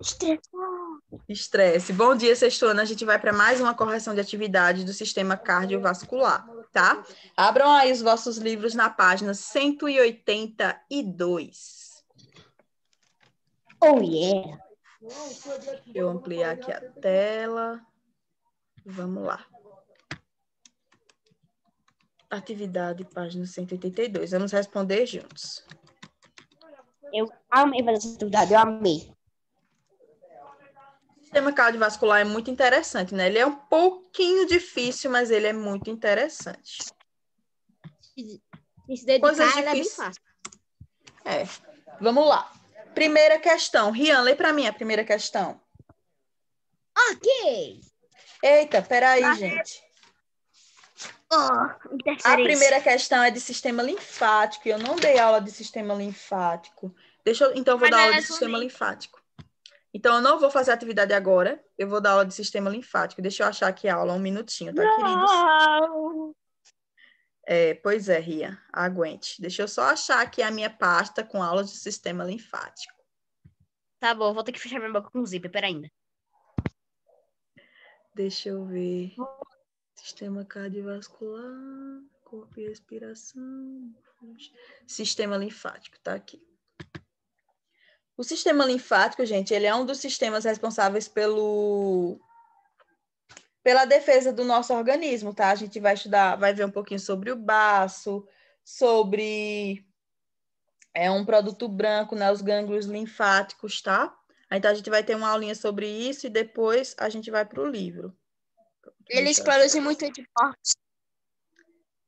Estresse. Estresse. Bom dia, Sextuana. A gente vai para mais uma correção de atividade do sistema cardiovascular, tá? Abram aí os vossos livros na página 182. Oh, yeah! Deixa eu ampliar aqui a tela. Vamos lá. Atividade, página 182. Vamos responder juntos. Eu amei fazer essa atividade, eu amei sistema cardiovascular é muito interessante, né? Ele é um pouquinho difícil, mas ele é muito interessante. se dedicar, Coisas ele é bem fácil. É. Vamos lá. Primeira questão. Rian, lê para mim a primeira questão. Ok. Eita, peraí, ah, gente. Oh, a primeira questão é de sistema linfático. e Eu não dei aula de sistema linfático. Deixa eu, então, vou Mas dar aula é de sistema linfático. Então, eu não vou fazer atividade agora. Eu vou dar aula de sistema linfático. Deixa eu achar aqui a aula, um minutinho, tá, não. queridos? É, pois é, Ria, aguente. Deixa eu só achar aqui a minha pasta com aulas de sistema linfático. Tá bom, vou ter que fechar minha boca com zíper, pera ainda. Deixa eu ver. Sistema cardiovascular, corpo e respiração. Sistema linfático, tá aqui. O sistema linfático, gente, ele é um dos sistemas responsáveis pelo pela defesa do nosso organismo, tá? A gente vai estudar, vai ver um pouquinho sobre o baço, sobre é um produto branco, né, os gânglios linfáticos, tá? Então a gente vai ter uma aulinha sobre isso e depois a gente vai para o livro. Ele esclarece muito anticorpos.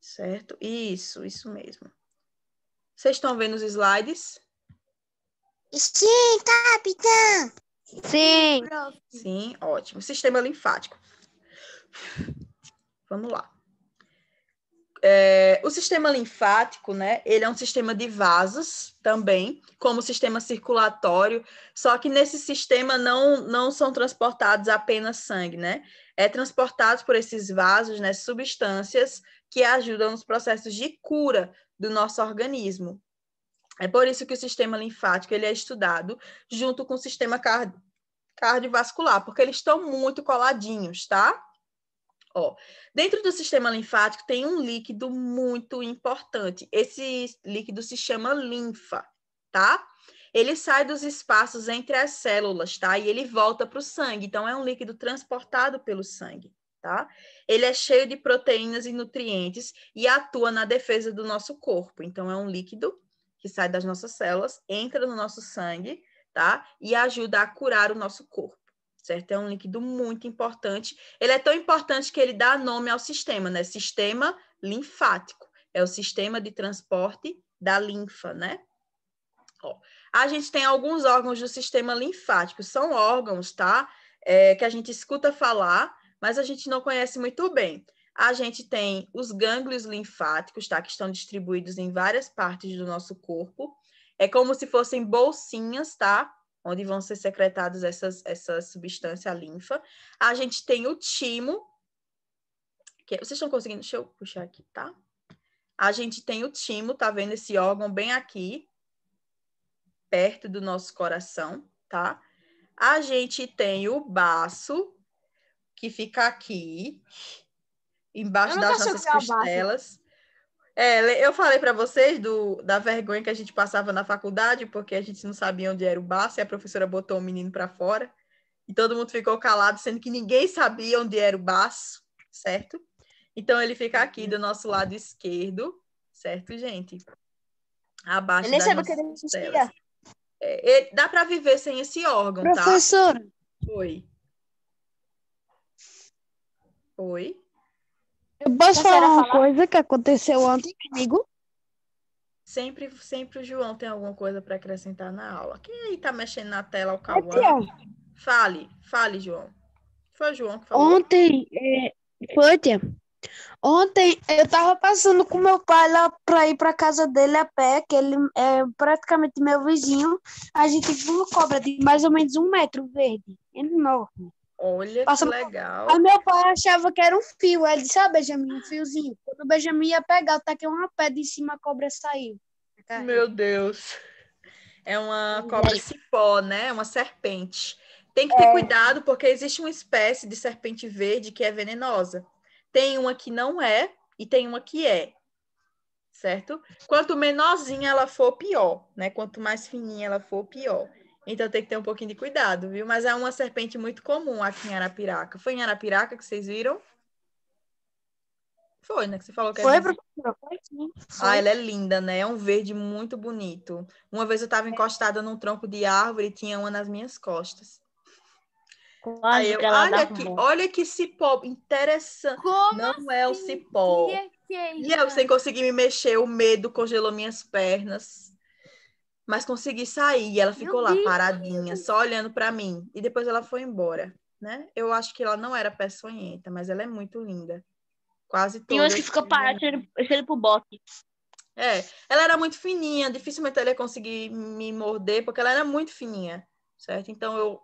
Certo? Isso, isso mesmo. Vocês estão vendo os slides? Sim, capitã! Tá, Sim. Sim, ótimo. Sistema linfático. Vamos lá. É, o sistema linfático, né? Ele é um sistema de vasos também, como o sistema circulatório, só que nesse sistema não, não são transportados apenas sangue, né? É transportado por esses vasos, né? Substâncias que ajudam nos processos de cura do nosso organismo, é por isso que o sistema linfático ele é estudado junto com o sistema card cardiovascular, porque eles estão muito coladinhos, tá? Ó, dentro do sistema linfático tem um líquido muito importante. Esse líquido se chama linfa, tá? Ele sai dos espaços entre as células, tá? E ele volta para o sangue. Então, é um líquido transportado pelo sangue, tá? Ele é cheio de proteínas e nutrientes e atua na defesa do nosso corpo. Então, é um líquido que sai das nossas células, entra no nosso sangue, tá? E ajuda a curar o nosso corpo, certo? É um líquido muito importante. Ele é tão importante que ele dá nome ao sistema, né? Sistema linfático. É o sistema de transporte da linfa, né? Ó, a gente tem alguns órgãos do sistema linfático, são órgãos, tá? É, que a gente escuta falar, mas a gente não conhece muito bem. A gente tem os gânglios linfáticos, tá? Que estão distribuídos em várias partes do nosso corpo. É como se fossem bolsinhas, tá? Onde vão ser secretadas essas, essa substância a linfa. A gente tem o timo. Que... É, vocês estão conseguindo? Deixa eu puxar aqui, tá? A gente tem o timo, tá vendo esse órgão bem aqui, perto do nosso coração, tá? A gente tem o baço, que fica aqui, embaixo das nossas costelas. É, eu falei para vocês do, da vergonha que a gente passava na faculdade, porque a gente não sabia onde era o baço, e a professora botou o menino para fora, e todo mundo ficou calado, sendo que ninguém sabia onde era o baço, certo? Então ele fica aqui do nosso lado esquerdo, certo, gente? Abaixo eu nem das nossas que ele É, é, dá para viver sem esse órgão, Professor. tá? Professor. Oi. Oi. Eu posso falar uma coisa que aconteceu ontem comigo? Sempre, sempre o João tem alguma coisa para acrescentar na aula. Quem aí tá mexendo na tela o Cauã? É fale, fale, João. Foi o João que falou. Ontem, é, foi, tia. Ontem eu tava passando com meu pai lá para ir para casa dele a pé, que ele é praticamente meu vizinho. A gente viu uma cobra de mais ou menos um metro verde, enorme. Olha Passa que legal. Aí meu pai achava que era um fio. ele disse, ah, Benjamin, um fiozinho. Quando o Benjamin ia pegar, eu tá taquei uma pedra em cima, a cobra saiu. Tá meu Deus. É uma cobra é. cipó, né? É Uma serpente. Tem que ter é. cuidado, porque existe uma espécie de serpente verde que é venenosa. Tem uma que não é e tem uma que é. Certo? Quanto menorzinha ela for, pior, né? Quanto mais fininha ela for, pior. Então tem que ter um pouquinho de cuidado, viu? Mas é uma serpente muito comum aqui em Arapiraca. Foi em Arapiraca que vocês viram? Foi, né? Que você falou que é Foi, professora. Foi, Ah, ela é linda, né? É um verde muito bonito. Uma vez eu estava é. encostada num tronco de árvore e tinha uma nas minhas costas. Aí eu, olha, que, olha que cipó interessante. Como Não assim? é o assim? cipó. Que é que é e eu, sem conseguir me mexer, o medo congelou minhas pernas mas consegui sair. E ela ficou Meu lá Deus paradinha, Deus. só olhando para mim. E depois ela foi embora, né? Eu acho que ela não era peçonhenta, mas ela é muito linda. Quase toda. Tem umas que ficam paradas, ele pro boque. É, ela era muito fininha, dificilmente ela ia conseguir me morder, porque ela era muito fininha, certo? Então eu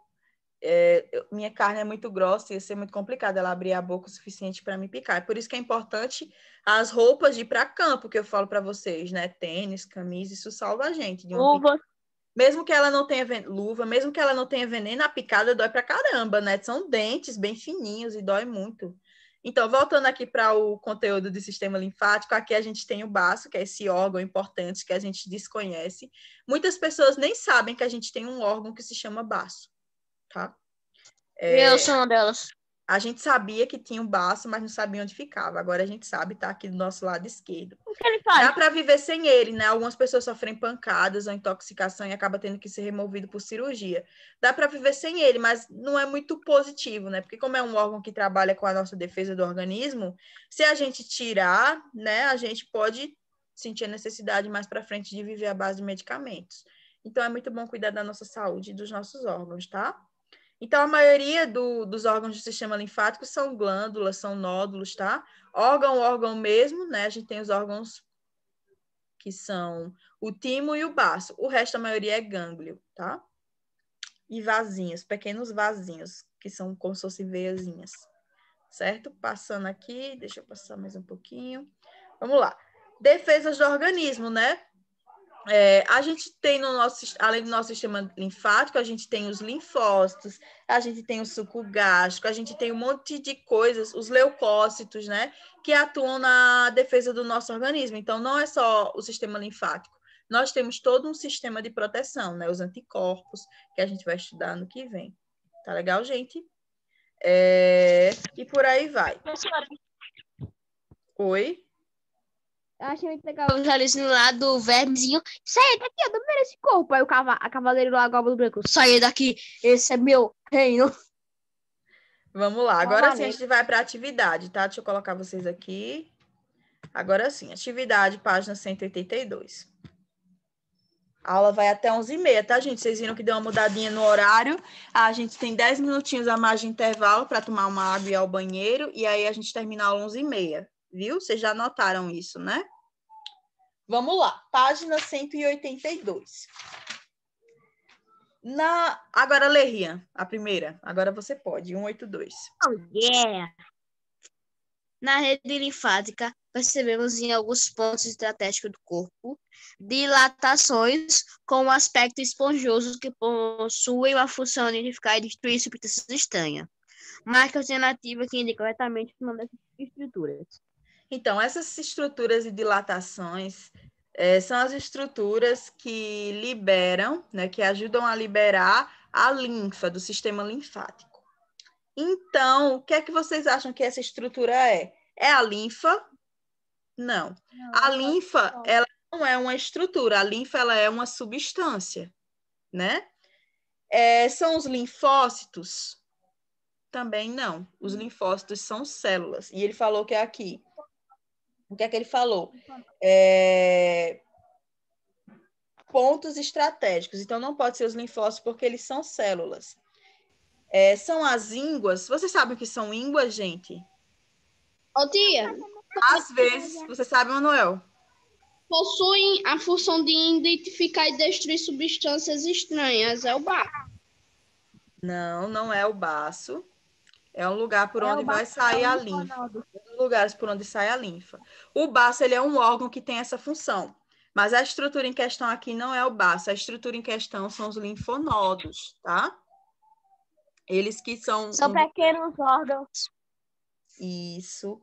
é, minha carne é muito grossa e ia ser muito complicado ela abrir a boca o suficiente para me picar. É por isso que é importante as roupas de ir para campo, que eu falo para vocês, né? Tênis, camisa, isso salva a gente. Luva. Mesmo que ela não tenha luva, mesmo que ela não tenha veneno, a picada dói para caramba, né? São dentes bem fininhos e dói muito. Então, voltando aqui para o conteúdo do sistema linfático, aqui a gente tem o baço, que é esse órgão importante que a gente desconhece. Muitas pessoas nem sabem que a gente tem um órgão que se chama baço tá? É, eu sou uma delas. A gente sabia que tinha um baço, mas não sabia onde ficava. Agora a gente sabe, tá aqui do nosso lado esquerdo. O que ele faz? Dá para viver sem ele, né? Algumas pessoas sofrem pancadas ou intoxicação e acaba tendo que ser removido por cirurgia. Dá para viver sem ele, mas não é muito positivo, né? Porque como é um órgão que trabalha com a nossa defesa do organismo, se a gente tirar, né, a gente pode sentir a necessidade mais para frente de viver à base de medicamentos. Então é muito bom cuidar da nossa saúde e dos nossos órgãos, tá? Então, a maioria do, dos órgãos do sistema linfático são glândulas, são nódulos, tá? Órgão, órgão mesmo, né? A gente tem os órgãos que são o timo e o baço. O resto, a maioria é gânglio, tá? E vasinhos, pequenos vasinhos, que são como se fossem veiazinhas, certo? Passando aqui, deixa eu passar mais um pouquinho. Vamos lá. Defesas do organismo, né? É, a gente tem no nosso, além do nosso sistema linfático, a gente tem os linfócitos, a gente tem o suco gástrico, a gente tem um monte de coisas, os leucócitos, né, que atuam na defesa do nosso organismo. Então, não é só o sistema linfático, nós temos todo um sistema de proteção, né, os anticorpos, que a gente vai estudar no que vem. Tá legal, gente? É, e por aí vai. Oi? Eu achei muito legal os alienígenas lá do vermezinho. Sai daqui, eu não esse corpo. Aí o a cavaleiro lá, a do branco. Sai daqui, esse é meu reino. Vamos lá, agora sim a gente vai para atividade, tá? Deixa eu colocar vocês aqui. Agora sim, atividade, página 182. A aula vai até 11h30, tá, gente? Vocês viram que deu uma mudadinha no horário. A gente tem 10 minutinhos a mais de intervalo para tomar uma água e ir ao banheiro. E aí a gente termina a aula 11h30, viu? Vocês já notaram isso, né? Vamos lá, página 182. Na... Agora, Leria, a primeira. Agora você pode, 182. Oh, yeah! Na rede linfática, percebemos em alguns pontos estratégicos do corpo dilatações com um aspecto esponjoso que possuem uma função de identificar e destruir substâncias estranhas. Marca alternativa que indica corretamente o nome dessas estruturas. Então, essas estruturas e dilatações é, são as estruturas que liberam, né, que ajudam a liberar a linfa do sistema linfático. Então, o que é que vocês acham que essa estrutura é? É a linfa? Não. A linfa, ela não é uma estrutura, a linfa ela é uma substância, né? É, são os linfócitos? Também não. Os hum. linfócitos são células. E ele falou que é aqui o que é que ele falou? Então, é... Pontos estratégicos. Então, não pode ser os linfócitos, porque eles são células. É, são as ínguas. Vocês sabem o que são ínguas, gente? Ô, tia. Às vezes, você sabe, Manuel? Possuem a função de identificar e destruir substâncias estranhas. É o baço. Não, não é o baço. É um lugar por é onde vai sair a linfa. Um lugares por onde sai a linfa. O baço ele é um órgão que tem essa função. Mas a estrutura em questão aqui não é o baço. A estrutura em questão são os linfonodos, tá? Eles que são... São um... pequenos órgãos. Isso.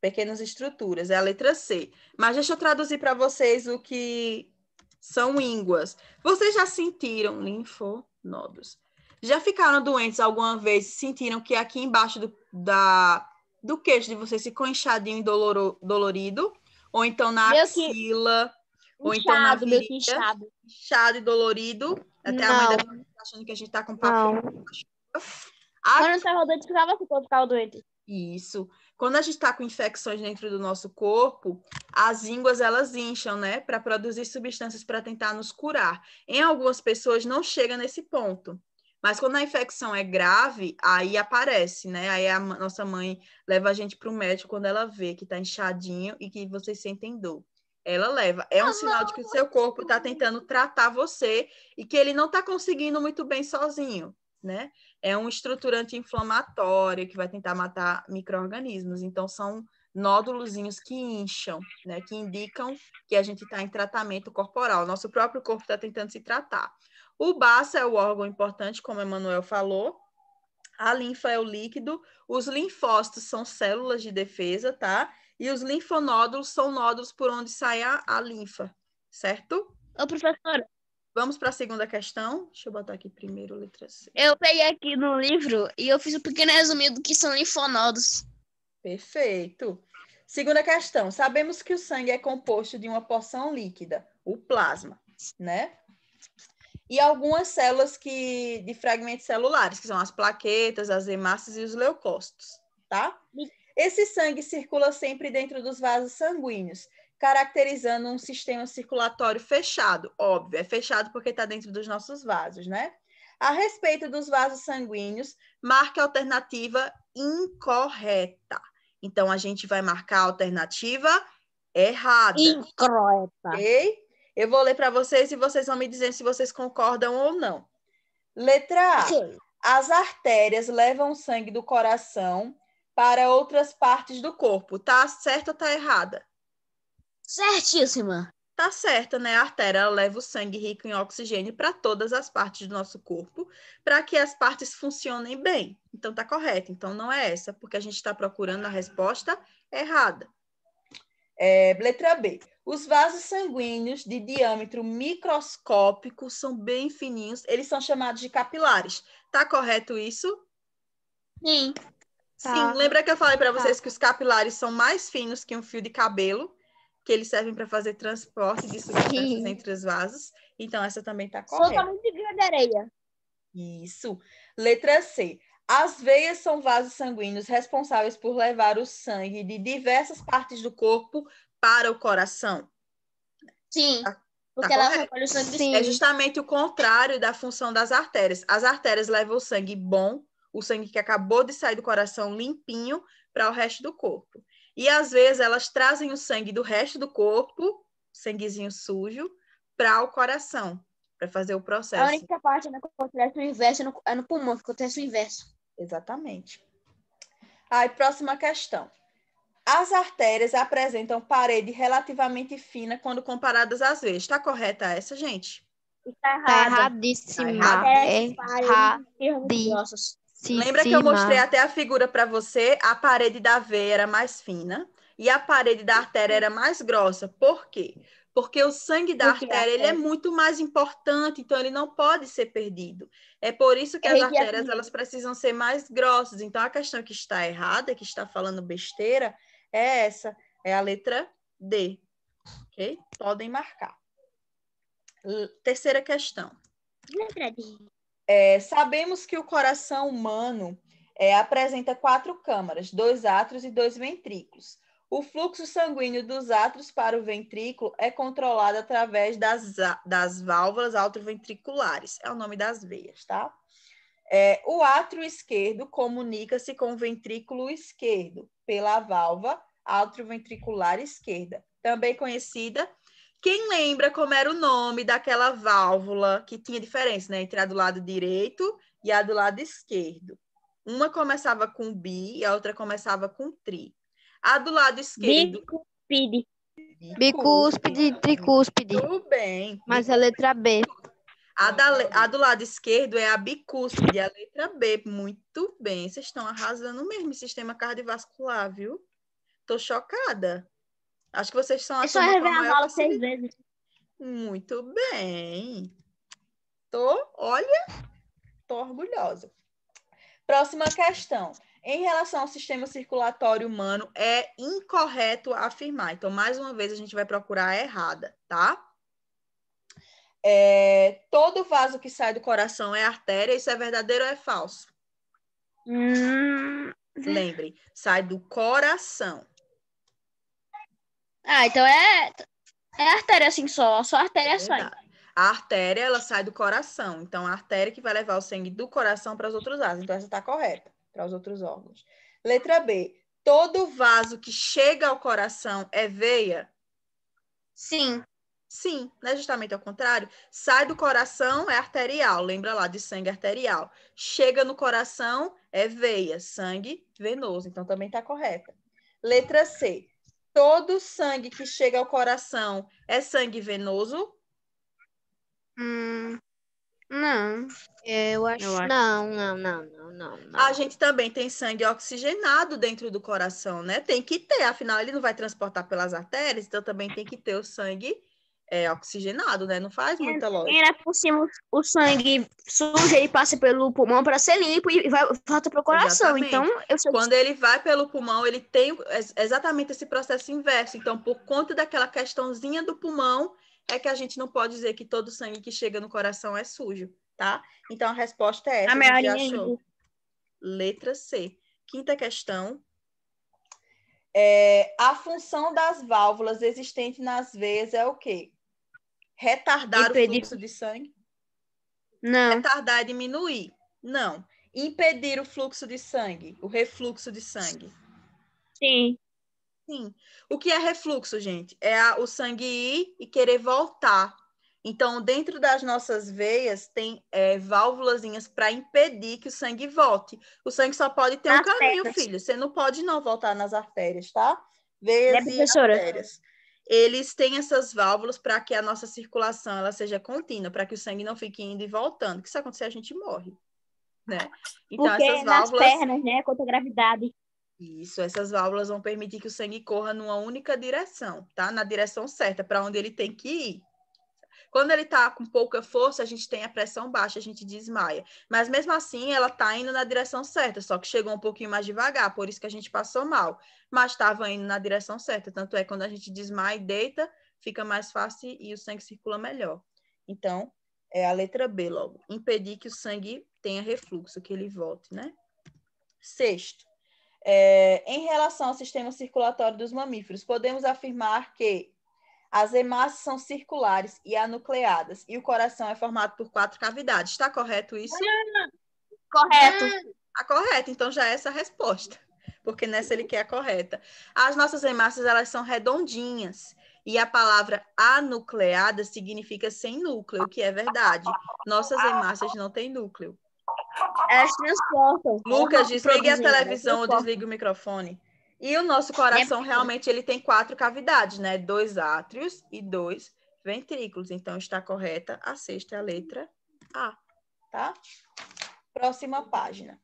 Pequenas estruturas. É a letra C. Mas deixa eu traduzir para vocês o que são ínguas. Vocês já sentiram linfonodos? Já ficaram doentes alguma vez e sentiram que aqui embaixo do, da, do queixo de vocês ficou inchadinho e dolorido? Ou então na meu axila? Que... Ou então na virilha, inchado. inchado e dolorido? Até não. a mãe da minha tá achando que a gente tá com papo. Não. Aqui... Quando tá rodando, ficava quando ficava doente. Isso. Quando a gente está com infecções dentro do nosso corpo, as ínguas elas incham, né, para produzir substâncias para tentar nos curar. Em algumas pessoas não chega nesse ponto, mas quando a infecção é grave, aí aparece, né? Aí a nossa mãe leva a gente para o médico quando ela vê que está inchadinho e que vocês sentem dor. Ela leva. É um ah, sinal não. de que o seu corpo está tentando tratar você e que ele não está conseguindo muito bem sozinho, né? É um estruturante inflamatório que vai tentar matar micro-organismos. Então, são nódulos que incham, né? Que indicam que a gente está em tratamento corporal. Nosso próprio corpo está tentando se tratar. O baço é o órgão importante, como Emanuel falou. A linfa é o líquido. Os linfócitos são células de defesa, tá? E os linfonódulos são nódulos por onde sai a, a linfa, certo? Ô, professora. Vamos para a segunda questão. Deixa eu botar aqui primeiro letra C. Eu peguei aqui no livro e eu fiz um pequeno resumido do que são linfonodos. Perfeito. Segunda questão. Sabemos que o sangue é composto de uma porção líquida, o plasma, né? e algumas células que, de fragmentos celulares, que são as plaquetas, as hemácias e os leucócitos, tá? Hum. Esse sangue circula sempre dentro dos vasos sanguíneos, caracterizando um sistema circulatório fechado, óbvio, é fechado porque está dentro dos nossos vasos, né? A respeito dos vasos sanguíneos, marque a alternativa incorreta. Então, a gente vai marcar a alternativa errada. Incorreta. Ok? Eu vou ler para vocês e vocês vão me dizer se vocês concordam ou não. Letra A. Sim. As artérias levam sangue do coração para outras partes do corpo. Tá certa ou tá errada? Certíssima. Tá certa, né? A artéria leva o sangue rico em oxigênio para todas as partes do nosso corpo, para que as partes funcionem bem. Então tá correto. Então não é essa, porque a gente está procurando a resposta errada. É, letra B. Os vasos sanguíneos de diâmetro microscópico são bem fininhos. Eles são chamados de capilares. Tá correto isso? Sim. Sim. Tá. Lembra que eu falei para tá. vocês tá. que os capilares são mais finos que um fio de cabelo, que eles servem para fazer transporte de substâncias Sim. entre os vasos. Então essa também tá correta. Sou de areia. Isso. Letra C. As veias são vasos sanguíneos responsáveis por levar o sangue de diversas partes do corpo para o coração. Sim. Tá, tá porque tá ela recolhe o sangue Sim. É justamente o contrário da função das artérias. As artérias levam o sangue bom, o sangue que acabou de sair do coração limpinho, para o resto do corpo. E às vezes elas trazem o sangue do resto do corpo, sanguezinho sujo, para o coração, para fazer o processo. A única parte né, que acontece é o inverso é no, é no pulmão, que acontece o inverso. Exatamente. Aí, próxima questão. As artérias apresentam parede relativamente fina quando comparadas às veias. Está correta essa, gente? Está errado. Tá erradíssima. Tá é, é é erradíssima. Lembra que eu mostrei até a figura para você? A parede da veia era mais fina e a parede da artéria era mais grossa. Por quê? porque o sangue da porque artéria é. ele é muito mais importante, então ele não pode ser perdido. É por isso que é as artérias elas precisam ser mais grossas. Então a questão que está errada, que está falando besteira, é essa, é a letra D. OK? Podem marcar. Terceira questão. Letra D. É, sabemos que o coração humano é, apresenta quatro câmaras, dois átrios e dois ventrículos. O fluxo sanguíneo dos átrios para o ventrículo é controlado através das, das válvulas altroventriculares, é o nome das veias, tá? É, o átrio esquerdo comunica-se com o ventrículo esquerdo pela válvula altroventricular esquerda, também conhecida. Quem lembra como era o nome daquela válvula que tinha diferença né, entre a do lado direito e a do lado esquerdo? Uma começava com bi e a outra começava com tri. A do lado esquerdo. Bicúspide. Bicúspide, tricúspide. Tudo bem. Mas a letra B. A, da, a do lado esquerdo é a bicúspide, a letra B. Muito bem. Vocês estão arrasando mesmo o sistema cardiovascular, viu? Tô chocada. Acho que vocês são... É só rever a bola seis vezes. Muito bem. Tô, olha, tô orgulhosa. Próxima questão. Em relação ao sistema circulatório humano, é incorreto afirmar. Então, mais uma vez, a gente vai procurar a errada, tá? É, todo vaso que sai do coração é artéria, isso é verdadeiro ou é falso? Hum... Lembrem, sai do coração. Ah, então é, é artéria assim só, só artéria é sai. A artéria, ela sai do coração. Então, a artéria que vai levar o sangue do coração para os outros vasos. Então, essa está correta para os outros órgãos. Letra B. Todo vaso que chega ao coração é veia? Sim. Sim, né? Justamente ao contrário. Sai do coração é arterial, lembra lá de sangue arterial. Chega no coração é veia, sangue venoso. Então também está correta. Letra C. Todo sangue que chega ao coração é sangue venoso? Hum, não, eu acho, eu acho. Não, não, não, não, não, não. A gente também tem sangue oxigenado dentro do coração, né? Tem que ter, afinal ele não vai transportar pelas artérias, então também tem que ter o sangue é, oxigenado, né? Não faz é, muita lógica. Ainda por cima, o sangue suja, e passa pelo pulmão para ser limpo e vai, volta para o coração. Exatamente. Então, eu Quando ele vai pelo pulmão, ele tem exatamente esse processo inverso. Então, por conta daquela questãozinha do pulmão, é que a gente não pode dizer que todo sangue que chega no coração é sujo, tá? Então a resposta é essa. A, a linha achou. Letra C. Quinta questão. É, a função das válvulas existentes nas veias é o quê? Retardar Impedir. o fluxo de sangue? Não. Retardar é diminuir? Não. Impedir o fluxo de sangue, o refluxo de sangue? Sim. O que é refluxo, gente? É a, o sangue ir e querer voltar. Então, dentro das nossas veias tem é, para impedir que o sangue volte. O sangue só pode ter um caminho, filho. Você não pode não voltar nas artérias, tá? Veias né, e artérias. Eles têm essas válvulas para que a nossa circulação ela seja contínua, para que o sangue não fique indo e voltando. Que se acontecer a gente morre, né? Então Porque essas válvulas nas pernas, né, contra a gravidade. Isso, essas válvulas vão permitir que o sangue corra numa única direção, tá? Na direção certa, para onde ele tem que ir. Quando ele está com pouca força, a gente tem a pressão baixa, a gente desmaia. Mas mesmo assim, ela está indo na direção certa, só que chegou um pouquinho mais devagar, por isso que a gente passou mal. Mas estava indo na direção certa. Tanto é quando a gente desmaia e deita, fica mais fácil e o sangue circula melhor. Então, é a letra B logo. Impedir que o sangue tenha refluxo, que ele volte, né? Sexto, é, em relação ao sistema circulatório dos mamíferos, podemos afirmar que as hemácias são circulares e anucleadas, e o coração é formado por quatro cavidades. Está correto isso? Correto. Está correto, então já é essa a resposta, porque nessa ele quer a é correta. As nossas hemácias, elas são redondinhas, e a palavra anucleada significa sem núcleo, o que é verdade. Nossas hemácias não têm núcleo. Elas é, transportam. Lucas, desligue a televisão ou desligue o microfone. E o nosso é coração é realmente ele tem quatro cavidades, né? Dois átrios e dois ventrículos. Então está correta a sexta a letra A, tá? Próxima página.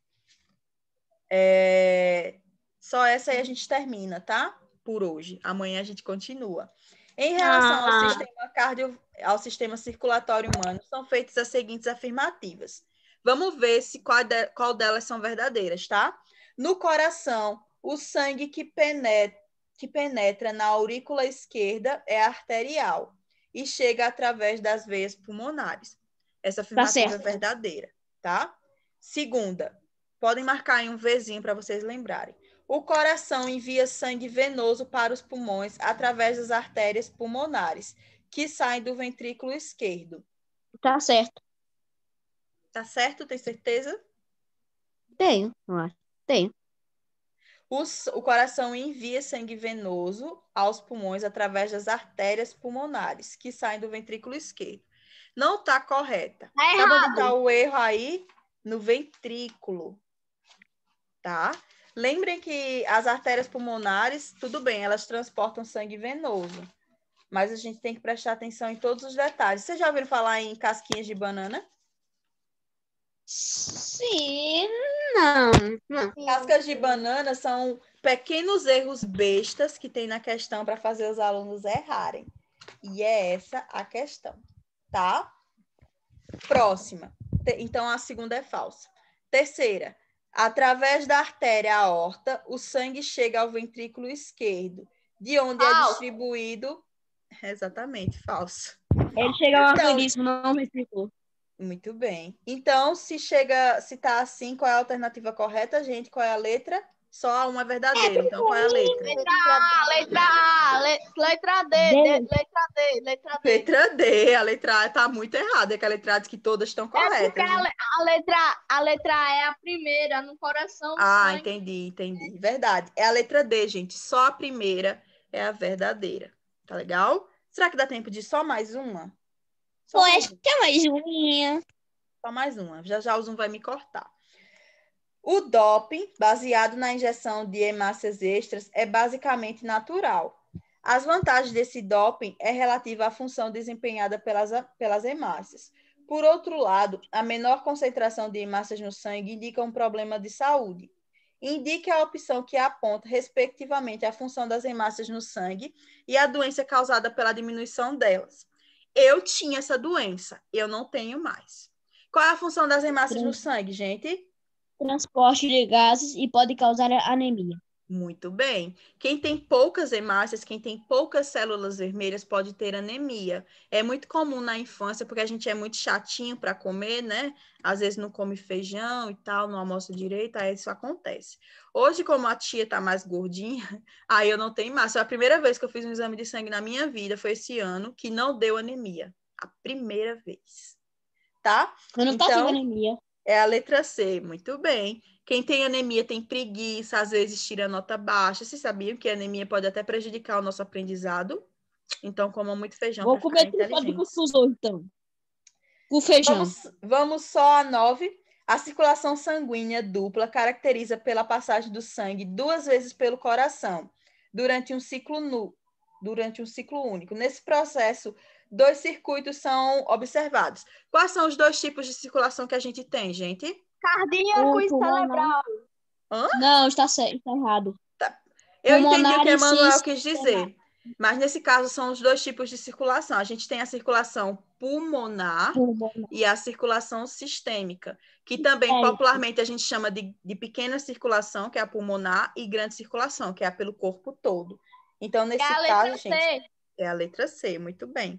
É... Só essa aí a gente termina, tá? Por hoje. Amanhã a gente continua. Em relação ah. ao, sistema cardio... ao sistema circulatório humano, são feitas as seguintes afirmativas. Vamos ver se qual, de, qual delas são verdadeiras, tá? No coração, o sangue que penetra, que penetra na aurícula esquerda é arterial e chega através das veias pulmonares. Essa tá afirmativa tá é verdadeira, tá? Segunda, podem marcar aí um Vzinho para vocês lembrarem. O coração envia sangue venoso para os pulmões através das artérias pulmonares, que saem do ventrículo esquerdo. Tá certo. Tá certo? Tem certeza? Tenho, eu acho. Tenho. O, o coração envia sangue venoso aos pulmões através das artérias pulmonares que saem do ventrículo esquerdo. Não tá correta. Tá errado. Sabe onde tá o erro aí? No ventrículo. Tá? Lembrem que as artérias pulmonares, tudo bem, elas transportam sangue venoso. Mas a gente tem que prestar atenção em todos os detalhes. Vocês já ouviram falar em casquinhas de banana? Sim, não, não. Cascas de banana são pequenos erros bestas que tem na questão para fazer os alunos errarem. E é essa a questão, tá? Próxima. Então, a segunda é falsa. Terceira. Através da artéria aorta, o sangue chega ao ventrículo esquerdo, de onde é falso. é distribuído. Exatamente, falso. Ele chega ao então, organismo, não ao ventrículo. Muito bem. Então, se chega, se tá assim, qual é a alternativa correta, gente? Qual é a letra? Só a uma é verdadeira. Então, qual é a letra? Letra A, letra A, letra D, letra D, letra D. Letra D, a letra A tá muito errada, é que a letra A diz que todas estão é corretas. É a, letra, a letra A é a primeira, no coração. Ah, sangue. entendi, entendi. Verdade. É a letra D, gente. Só a primeira é a verdadeira. Tá legal? Será que dá tempo de só mais uma? Só Pô, acho que é mais uma. Só mais uma. Já já o Zoom vai me cortar. O doping, baseado na injeção de hemácias extras, é basicamente natural. As vantagens desse doping é relativa à função desempenhada pelas, pelas hemácias. Por outro lado, a menor concentração de hemácias no sangue indica um problema de saúde. Indique a opção que aponta, respectivamente, a função das hemácias no sangue e a doença causada pela diminuição delas eu tinha essa doença, eu não tenho mais. Qual é a função das hemácias no sangue, gente? Transporte de gases e pode causar anemia. Muito bem. Quem tem poucas hemácias, quem tem poucas células vermelhas, pode ter anemia. É muito comum na infância, porque a gente é muito chatinho para comer, né? Às vezes não come feijão e tal, não almoça direito, aí isso acontece. Hoje, como a tia está mais gordinha, aí eu não tenho mais. Foi a primeira vez que eu fiz um exame de sangue na minha vida, foi esse ano, que não deu anemia. A primeira vez. Tá? Eu não então, anemia. É a letra C, muito bem. Quem tem anemia tem preguiça, às vezes tira nota baixa. Vocês sabiam que a anemia pode até prejudicar o nosso aprendizado? Então, coma muito feijão. Vou comer tudo com Suzon, então. Com feijão. Vamos, vamos só a nove. A circulação sanguínea dupla caracteriza pela passagem do sangue duas vezes pelo coração, durante um ciclo nu, durante um ciclo único. Nesse processo, dois circuitos são observados. Quais são os dois tipos de circulação que a gente tem, gente? Cardíaco e cerebral. Hã? Não, está certo, está errado. Tá. Eu pulmonar entendi o que Emanuel quis dizer. Mas nesse caso são os dois tipos de circulação. A gente tem a circulação pulmonar, pulmonar. e a circulação sistêmica, que também é. popularmente a gente chama de, de pequena circulação, que é a pulmonar, e grande circulação, que é a pelo corpo todo. Então, é nesse é caso, gente, C. é a letra C, muito bem.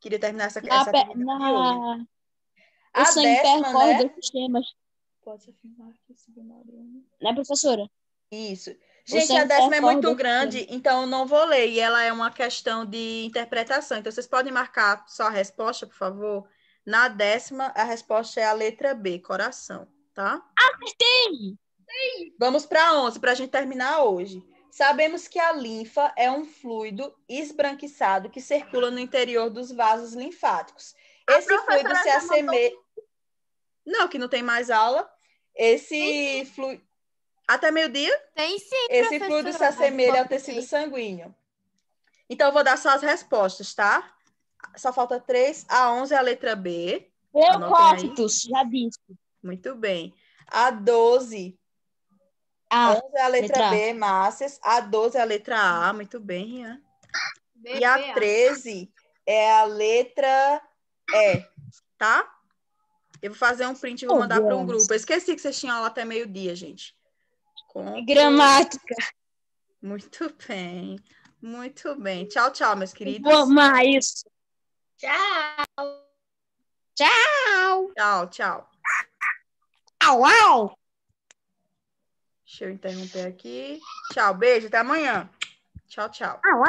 Queria terminar essa, essa na, na, o a sangue décima, percorre né? os temas. Pode afirmar que submarino. Né? né, professora? Isso. Gente, a décima é muito grande, então eu não vou ler. E ela é uma questão de interpretação. Então, vocês podem marcar só a resposta, por favor? Na décima, a resposta é a letra B, coração, tá? Acertei! Vamos para 11, para a gente terminar hoje. Sabemos que a linfa é um fluido esbranquiçado que circula no interior dos vasos linfáticos. Esse fluido se assemelha. Não, que não tem mais aula. Esse fluido. Até meio-dia? Tem sim. Esse fluido se assemelha ao é tecido sanguíneo. Então, eu vou dar só as respostas, tá? Só falta três. A 11 é a letra B. Leucócitos, já disse. Muito bem. A 12. A 11 é a letra, letra B, Márcias. A 12 é a letra A. Muito bem, Rian. E a 13 é a letra E, tá? tá? Eu vou fazer um print e vou oh, mandar para um grupo. Eu esqueci que vocês tinham aula até meio-dia, gente. Com... Gramática. Muito bem. Muito bem. Tchau, tchau, meus queridos. Vou mais. Tchau. Tchau. Tchau, tchau. Au, au. Deixa eu interromper aqui. Tchau, beijo, até amanhã. Tchau, tchau. Au, au.